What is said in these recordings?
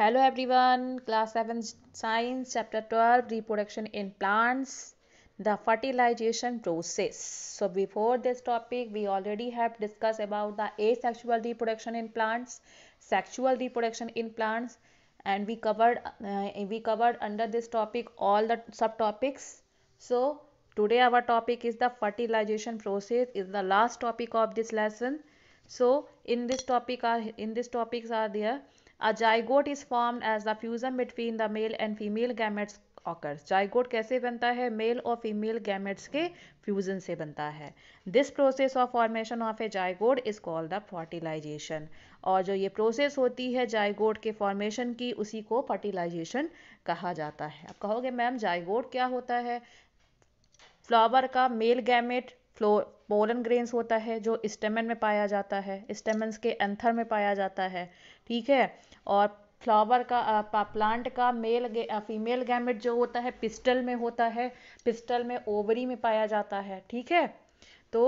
Hello everyone, class 7 science chapter 12 reproduction in plants the fertilization process. So before this topic we already have discussed about the asexual reproduction in plants, sexual reproduction in plants and we covered uh, we covered under this topic all the subtopics. So today our topic is the fertilization process is the last topic of this lesson. So in this topic are in this topics are there A zygote is formed as the fusion between the male and female gametes occurs. Zygote कैसे बनता है mail और female gametes के fusion से बनता है this process of formation of a zygote is called the fertilization और जो ये प्रोसेस होती है जायगोड के फॉर्मेशन की उसी को फर्टिलाइजेशन कहा जाता है अब कहोगे मैम जायगोड क्या होता है फ्लावर का male gamete flow pollen grains होता है जो स्टेमन में पाया जाता है स्टेमन्स के एंथर में पाया जाता है ठीक है और फ्लावर का प्लांट का मेल फीमेल गैमेट जो होता है पिस्टल में होता है पिस्टल में ओवरी में पाया जाता है ठीक है तो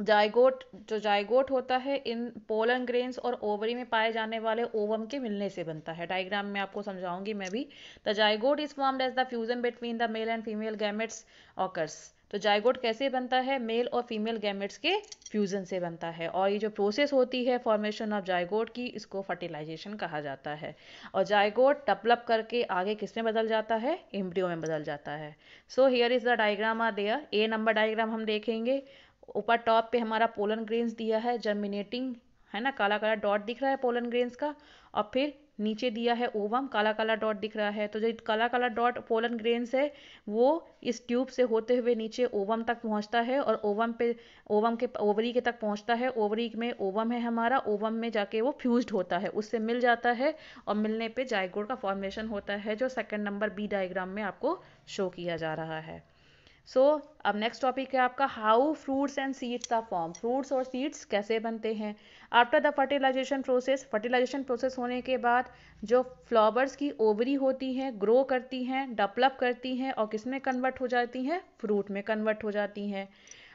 जायगोट जो जायगोट होता है इन पोलन ग्रेन्स और ओवरी में पाए जाने वाले ओवम के मिलने से बनता है डायग्राम में आपको समझाऊंगी मैं भी the zygote is formed as the fusion between the male and female gametes occurs तो जायगोट कैसे बनता है मेल और फीमेल गैमेट्स के फ्यूजन से बनता है और ये जो प्रोसेस होती है फॉर्मेशन ऑफ जायगोट की इसको फर्टिलाइजेशन कहा जाता है और जायगोट टपलप करके आगे किस में बदल जाता है इम्ब्रियो में बदल जाता है so here is the diagram are there a number diagram हम देखेंगे ऊपर टॉप पे हमारा पोलन ग्रेन्स दिया है जर्मिनेटिंग है ना काला काला डॉट दिख रहा है पोलन ग्रेन्स का और फिर नीचे दिया है ओवम काला काला डॉट दिख रहा है तो जो काला काला डॉट पोलन ग्रेन्स है वो इस ट्यूब से होते हुए नीचे ओवम तक पहुंचता है और ओवम पे ओवम के ओवरी के तक पहुंचता है ओवरी में ओवम है हमारा ओवम में जाके वो फ्यूज होता है उससे मिल जाता है और मिलने पर जायगोड का फॉर्मेशन होता है जो सेकेंड नंबर बी डायग्राम में आपको शो किया जा रहा है सो so, अब नेक्स्ट टॉपिक है आपका how fruits and seeds are form fruits और सीड्स कैसे बनते हैं after the fertilization process fertilization process होने के बाद जो फ्लावर्स की ओवरी होती हैं ग्रो करती हैं डेवलप करती हैं और किस में कन्वर्ट हो जाती हैं फ्रूट में कन्वर्ट हो जाती हैं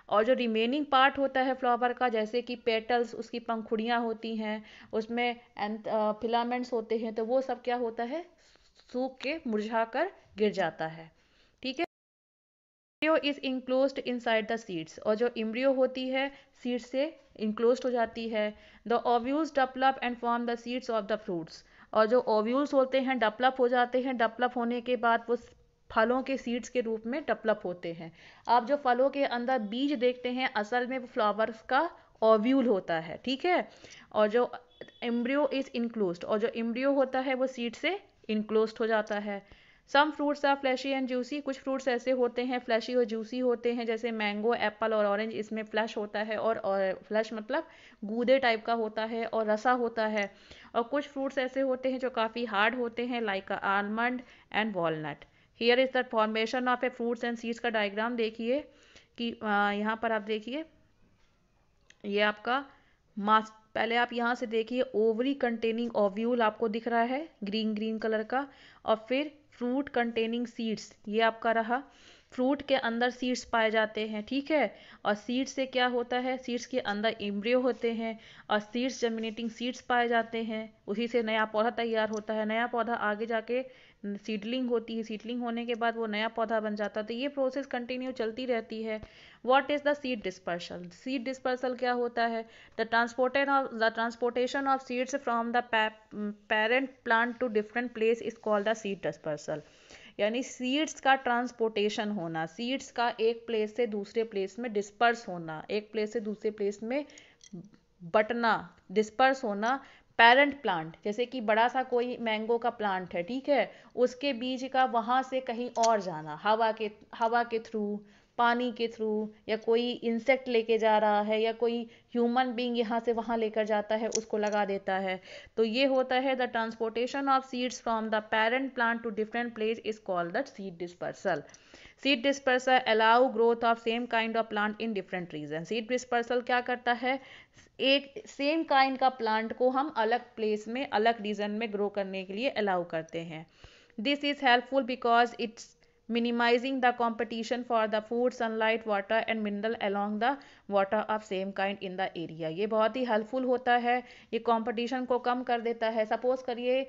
और जो रिमेनिंग पार्ट होता है फ्लावर का जैसे कि पेटल्स उसकी पंखुड़ियाँ होती हैं उसमें फिलामेंट्स होते हैं तो वो सब क्या होता है सूख के मुरझा कर गिर जाता है ठीक है embryo is enclose inside the seeds और जो इम्ब्रियो होती है सीड से इंक्लोज हो जाती है the ovules develop and form the seeds of the fruits और जो ओव्यूल्स होते हैं डेवलप हो जाते हैं डेवलप होने के बाद वो फलों के सीड्स के रूप में डेवलप होते हैं आप जो फलों के अंदर बीज देखते हैं असल में वो फ्लावर्स का ओव्यूल होता है ठीक है और जो एम्ब्रियो इज इंक्लोज और जो एम्ब्रियो होता है वो सीड से इंक्लोज हो जाता है some fruits are fleshy and juicy कुछ फ्रूट्स ऐसे होते हैं फ्लैशी और जूसी होते हैं जैसे मैंगो एप्पल और ऑरेंज इसमें फ्लैश होता है और, फ्लश फ्लैश मतलब गूदे टाइप का होता है और रसा होता है और कुछ फ्रूट्स ऐसे होते हैं जो काफ़ी हार्ड होते हैं like almond and walnut here is the formation of a fruits and seeds का डायग्राम देखिए कि यहाँ पर आप देखिए ये आपका मास पहले आप यहाँ से देखिए ओवरी कंटेनिंग ओव्यूल आपको दिख रहा है ग्रीन ग्रीन कलर का और फिर फ्रूट कंटेनिंग सीड्स ये आपका रहा फ्रूट के अंदर सीड्स पाए जाते हैं ठीक है और सीड्स से क्या होता है सीड्स के अंदर इम्ब्रियो होते हैं और सीड्स जर्मिनेटिंग सीड्स पाए जाते हैं उसी से नया पौधा तैयार होता है नया पौधा आगे जाके सीडलिंग होती है सीडलिंग होने के बाद वो नया पौधा बन जाता है तो ये प्रोसेस कंटिन्यू चलती रहती है what is the seed dispersal seed dispersal क्या होता है the transportation of the transportation of seeds from the parent plant to different place is called the seed dispersal यानी सीड्स का ट्रांसपोर्टेशन होना सीड्स का एक प्लेस से दूसरे प्लेस में डिस्पर्स होना एक प्लेस से दूसरे प्लेस में बटना डिस्पर्स होना पेरेंट प्लांट जैसे कि बड़ा सा कोई मैंगो का प्लांट है ठीक है उसके बीज का वहाँ से कहीं और जाना हवा के हवा के थ्रू पानी के थ्रू या कोई इंसेक्ट लेके जा रहा है या कोई ह्यूमन बींग यहाँ से वहाँ लेकर जाता है उसको लगा देता है तो ये होता है the transportation of seeds from the parent plant to different place is called the seed dispersal seed dispersal allow growth of same kind of plant in different region seed dispersal क्या करता है एक सेम काइंड का plant को हम अलग place में अलग रीजन में ग्रो करने के लिए अलाउ करते हैं this is helpful because it's minimizing the competition for the food sunlight water and mineral along the water of same kind in the area ये बहुत ही हेल्पफुल होता है ये कंपटीशन को कम कर देता है सपोज करिए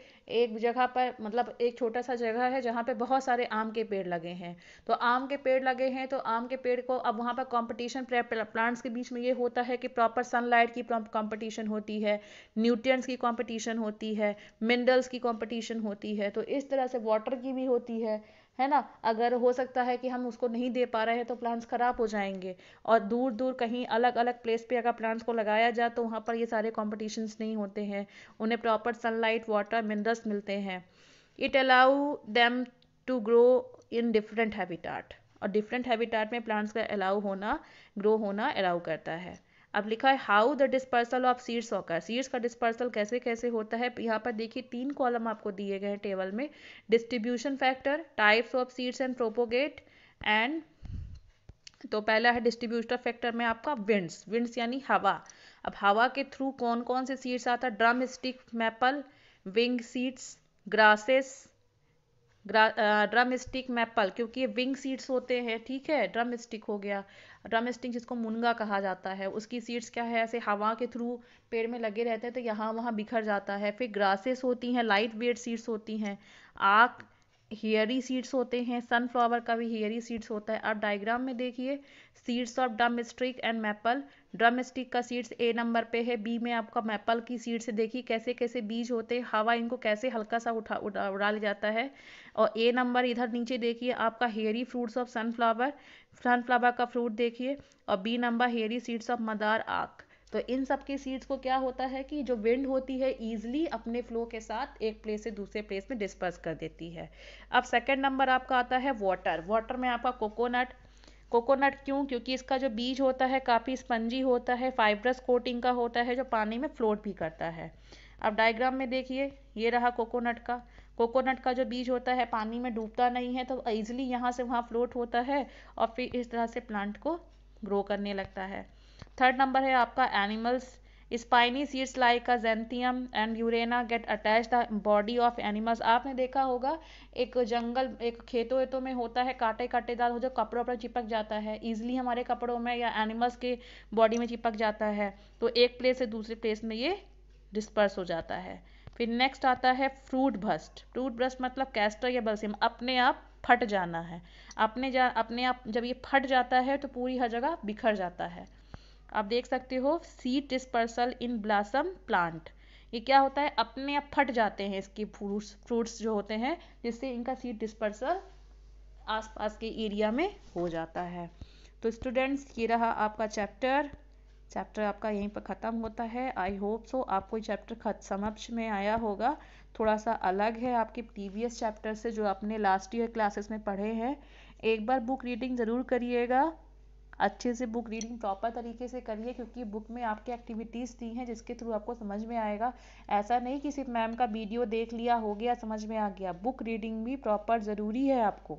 एक जगह पर मतलब एक छोटा सा जगह है जहाँ पर बहुत सारे आम के पेड़ लगे हैं तो आम के पेड़ लगे हैं तो आम के पेड़ को अब वहाँ पर कंपटीशन प्लांट्स के बीच में ये होता है कि प्रॉपर सनलाइट की कंपटीशन होती है न्यूट्रियस की कंपटीशन होती है मिनरल्स की कॉम्पिटिशन होती है तो इस तरह से वाटर की भी होती है है ना अगर हो सकता है कि हम उसको नहीं दे पा रहे हैं तो प्लांट्स ख़राब हो जाएंगे और दूर दूर कहीं अलग अलग प्लेस पे अगर प्लांट्स को लगाया जाए तो वहाँ पर ये सारे कॉम्पिटिशन्स नहीं होते हैं उन्हें प्रॉपर सनलाइट वाटर मिनरल्स मिलते हैं it allow them to grow in different habitat और डिफरेंट हैबिटाट में प्लांट्स का अलाउ होना ग्रो होना अलाउ करता है अब लिखा है how the dispersal of seeds occur seeds का डिस्पर्सल कैसे कैसे होता है यहाँ पर देखिए तीन कॉलम आपको दिए गए हैं टेबल में distribution factor types of seeds and propagate and तो पहला है डिस्ट्रीब्यूटर फैक्टर में आपका विंड्स विंड्स यानी हवा अब हवा के थ्रू कौन कौन से सीड्स आता है drumstick maple wing seeds grasses drumstick maple क्योंकि ये विंग सीड्स होते हैं ठीक है ड्रम स्टिक हो गया ड्रम स्टिक जिसको मुनगा कहा जाता है उसकी सीड्स क्या है ऐसे हवा के थ्रू पेड़ में लगे रहते हैं तो यहाँ वहाँ बिखर जाता है फिर ग्रासेस होती हैं लाइट वेट सीड्स होती हैं आग हेयरी सीड्स होते हैं सनफ्लावर का भी हेयरी सीड्स होता है आप डायग्राम में देखिए seeds of drumstick and maple drumstick का सीड्स ए नंबर पे है बी में आपका मैपल की सीड्स देखिए कैसे कैसे बीज होते हैं हवा इनको कैसे हल्का सा उठा उड़ा उड़ा लिया जाता है और ए नंबर इधर नीचे देखिए आपका hairy fruits of sunflower sunflower का फ्रूट देखिए और B number hairy seeds of मदार आक तो इन सब के सीड्स को क्या होता है कि जो विंड होती है ईजिली अपने फ्लो के साथ एक प्लेस से दूसरे प्लेस में डिस्पर्स कर देती है अब सेकेंड नंबर आपका आता है वाटर वाटर में आपका कोकोनट कोकोनट क्यों क्योंकि इसका जो बीज होता है काफ़ी स्पंजी होता है फाइब्रस कोटिंग का होता है जो पानी में फ्लोट भी करता है अब डायग्राम में देखिए ये रहा कोकोनट का कोकोनट का जो बीज होता है पानी में डूबता नहीं है तो ईजिली यहाँ से वहाँ फ्लोट होता है और फिर इस तरह से प्लांट को ग्रो करने लगता है थर्ड नंबर है आपका animals spiny seeds like xanthium and urena get attach the body of animals आपने देखा होगा एक जंगल एक खेतों वेतों में होता है कांटे दाल हो जो कपड़ों पर चिपक जाता है ईजिली हमारे कपड़ों में या एनिमल्स के बॉडी में चिपक जाता है तो एक प्लेस से दूसरे प्लेस में ये डिस्पर्स हो जाता है फिर नेक्स्ट आता है फ्रूट भस्ट फ्रूट भ्रस्ट मतलब कैस्टर या बल्सिम अपने आप फट जाना है अपने जा अपने आप जब ये फट जाता है तो पूरी हर जगह बिखर जाता है आप देख सकते हो seed dispersal in blossom plant ये क्या होता है अपने आप फट जाते हैं इसके फ्रूट्स फ्रूट्स जो होते हैं जिससे इनका सीड डिस्पर्सल आसपास के एरिया में हो जाता है तो स्टूडेंट्स ये रहा आपका चैप्टर चैप्टर आपका यहीं पर ख़त्म होता है आई होप सो आपको चैप्टर समझ में आया होगा थोड़ा सा अलग है आपके प्रीवियस चैप्टर से जो आपने लास्ट ईयर क्लासेस में पढ़े हैं एक बार बुक रीडिंग ज़रूर करिएगा अच्छे से बुक रीडिंग प्रॉपर तरीके से करिए क्योंकि बुक में आपके एक्टिविटीज दी हैं जिसके थ्रू आपको समझ में आएगा ऐसा नहीं कि सिर्फ मैम का वीडियो देख लिया हो गया समझ में आ गया बुक रीडिंग भी प्रॉपर जरूरी है आपको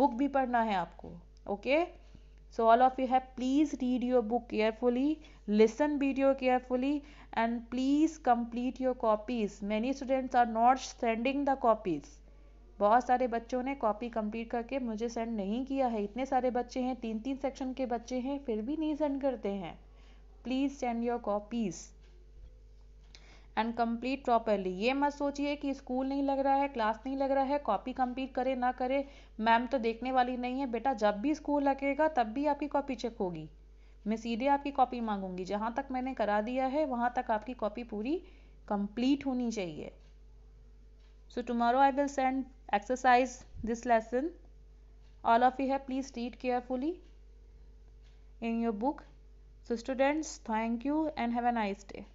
बुक भी पढ़ना है आपको okay so all of you have please read your book carefully listen video carefully and please complete your copies many students are not sending the copies बहुत सारे बच्चों ने कॉपी कंप्लीट करके मुझे सेंड नहीं किया है इतने सारे बच्चे हैं तीन तीन सेक्शन के बच्चे हैं फिर भी नहीं सेंड करते हैं please send your copies and complete properly ये मत सोचिए कि स्कूल नहीं लग रहा है क्लास नहीं लग रहा है कॉपी कंप्लीट करे ना करे मैम तो देखने वाली नहीं है बेटा जब भी स्कूल लगेगा तब भी आपकी कॉपी चेक होगी मैं सीधे आपकी कॉपी मांगूंगी जहाँ तक मैंने करा दिया है वहां तक आपकी कॉपी पूरी कंप्लीट होनी चाहिए so tomorrow I will send exercise this lesson all of you have please read carefully in your book so students thank you and have a nice day